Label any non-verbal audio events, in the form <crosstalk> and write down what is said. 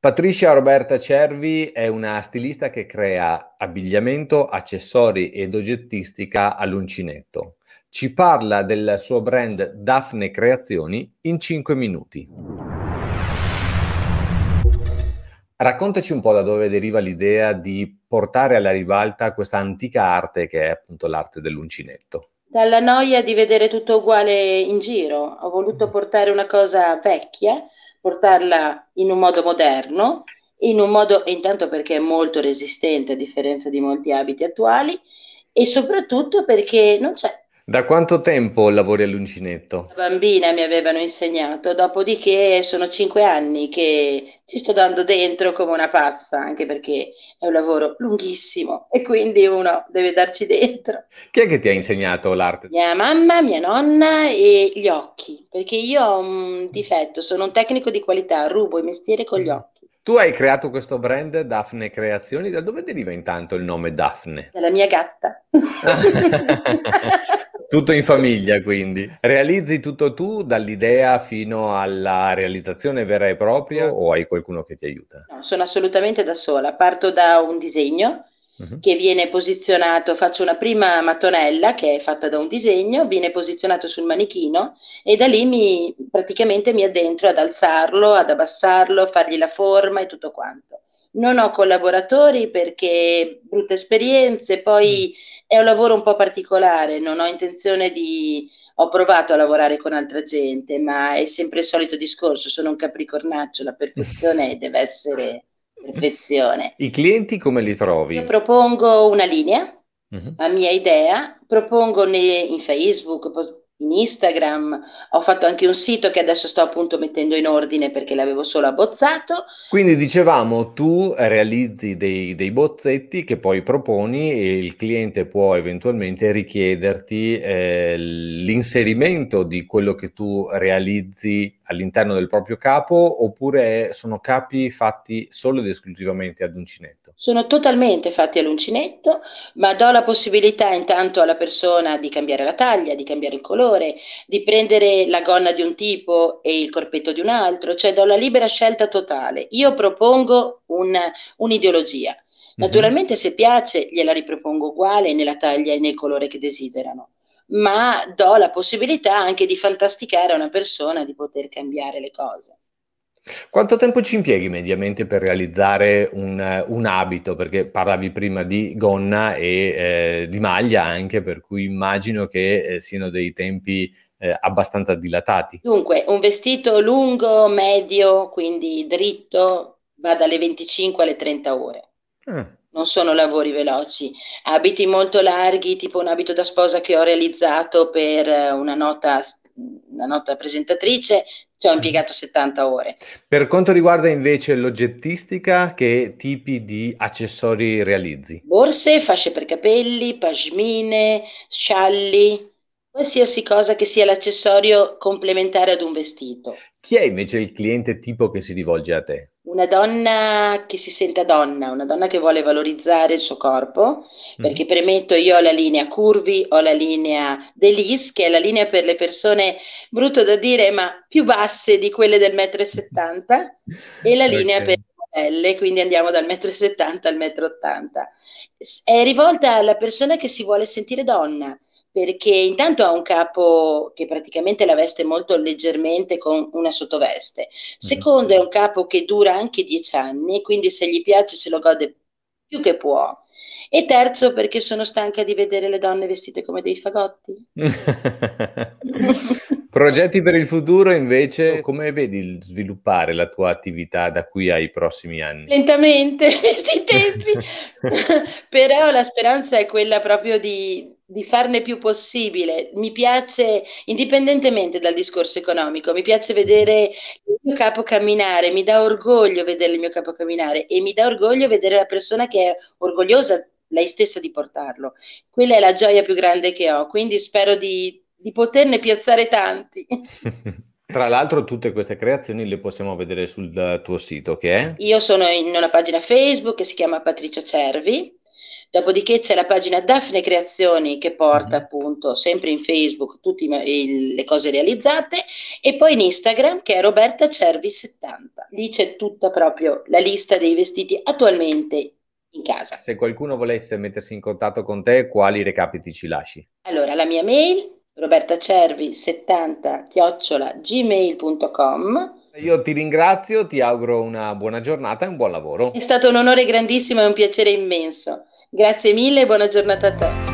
Patricia Roberta Cervi è una stilista che crea abbigliamento, accessori ed oggettistica all'uncinetto. Ci parla del suo brand Daphne Creazioni in 5 minuti. Raccontaci un po' da dove deriva l'idea di portare alla ribalta questa antica arte che è appunto l'arte dell'uncinetto. Dalla noia di vedere tutto uguale in giro, ho voluto mm. portare una cosa vecchia portarla in un modo moderno, in un modo intanto perché è molto resistente a differenza di molti abiti attuali e soprattutto perché non c'è da quanto tempo lavori all'uncinetto? Da bambina mi avevano insegnato, dopodiché sono cinque anni che ci sto dando dentro come una pazza, anche perché è un lavoro lunghissimo e quindi uno deve darci dentro. Chi è che ti ha insegnato l'arte? Mia mamma, mia nonna e gli occhi, perché io ho un difetto, sono un tecnico di qualità, rubo i mestieri con gli mm. occhi. Tu hai creato questo brand Daphne Creazioni, da dove deriva intanto il nome Daphne? Dalla mia gatta. <laughs> tutto in famiglia quindi. Realizzi tutto tu dall'idea fino alla realizzazione vera e propria o hai qualcuno che ti aiuta? No, sono assolutamente da sola, parto da un disegno Mhm. che viene posizionato, faccio una prima mattonella che è fatta da un disegno, viene posizionato sul manichino e da lì mi, praticamente mi addentro ad alzarlo, ad abbassarlo, fargli la forma e tutto quanto. Non ho collaboratori perché brutte esperienze, poi mm. è un lavoro un po' particolare, non ho intenzione di, ho provato a lavorare con altra gente, ma è sempre il solito discorso, sono un capricornaccio, la perfezione <laughs> deve essere Perfezione. I clienti come li trovi? Io propongo una linea, uh-huh. la mia idea, propongo in Facebook, in Instagram, ho fatto anche un sito che adesso sto appunto mettendo in ordine perché l'avevo solo abbozzato. Quindi dicevamo, tu realizzi dei, dei bozzetti che poi proponi e il cliente può eventualmente richiederti eh, l'inserimento di quello che tu realizzi all'interno del proprio capo oppure sono capi fatti solo ed esclusivamente ad uncinetto? Sono totalmente fatti all'uncinetto, ma do la possibilità intanto alla persona di cambiare la taglia, di cambiare il colore, di prendere la gonna di un tipo e il corpetto di un altro, cioè do la libera scelta totale. Io propongo un, un'ideologia. Mhm. Naturalmente se piace gliela ripropongo uguale nella taglia e nel colore che desiderano, ma do la possibilità anche di fantasticare a una persona di poter cambiare le cose. Quanto tempo ci impieghi mediamente per realizzare un, un abito? Perché parlavi prima di gonna e eh, di maglia anche, per cui immagino che eh, siano dei tempi eh, abbastanza dilatati. Dunque, un vestito lungo, medio, quindi dritto, va dalle 25 alle 30 ore. Ah. Non sono lavori veloci. Abiti molto larghi, tipo un abito da sposa che ho realizzato per eh, una nota la nota presentatrice, ci ho impiegato 70 ore. Per quanto riguarda invece l'oggettistica, che tipi di accessori realizzi? Borse, fasce per capelli, pasmine, scialli, qualsiasi cosa che sia l'accessorio complementare ad un vestito. Chi è invece il cliente tipo che si rivolge a te? una donna che si senta donna, una donna che vuole valorizzare il suo corpo, mhm. perché premetto io ho la linea curvi, ho la linea delis, che è la linea per le persone, brutto da dire, ma più basse di quelle del 1,70 m, e la linea per le modelle, quindi andiamo dal 1,70 m al 1,80 m. È rivolta alla persona che si vuole sentire donna, perché intanto ha un capo che praticamente la veste molto leggermente con una sottoveste. Mm-hmm. Secondo è un capo che dura anche dieci anni, quindi se gli piace se lo gode più che può. E terzo perché sono stanca di vedere le donne vestite come dei fagotti. <laughs> Progetti per il futuro invece, come vedi sviluppare la tua attività da qui ai prossimi anni? Lentamente, <laughs> questi tempi, <laughs> <laughs> Però la speranza è quella proprio di, di farne più possibile. Mi piace, indipendentemente dal discorso economico, mi piace vedere il mio capo camminare, mi dà orgoglio vedere il mio capo camminare e mi dà orgoglio vedere la persona che è orgogliosa lei stessa di portarlo. Quella è la gioia più grande che ho, quindi spero di, di poterne piazzare tanti. <laughs> Tra l'altro tutte queste creazioni le possiamo vedere sul eh, tuo sito che è? Io sono in una pagina Facebook che si chiama Patricia Cervi, dopodiché c'è la pagina Daphne Creazioni che porta mm-hmm. appunto sempre in Facebook tutte le cose realizzate e poi in Instagram che è Roberta Cervi 70. Lì c'è tutta proprio la lista dei vestiti attualmente in casa. Se qualcuno volesse mettersi in contatto con te, quali recapiti ci lasci? Allora, la mia mail Roberta Cervi 70 chiocciola gmail.com. Io ti ringrazio, ti auguro una buona giornata e un buon lavoro. È stato un onore grandissimo e un piacere immenso. Grazie mille e buona giornata a te.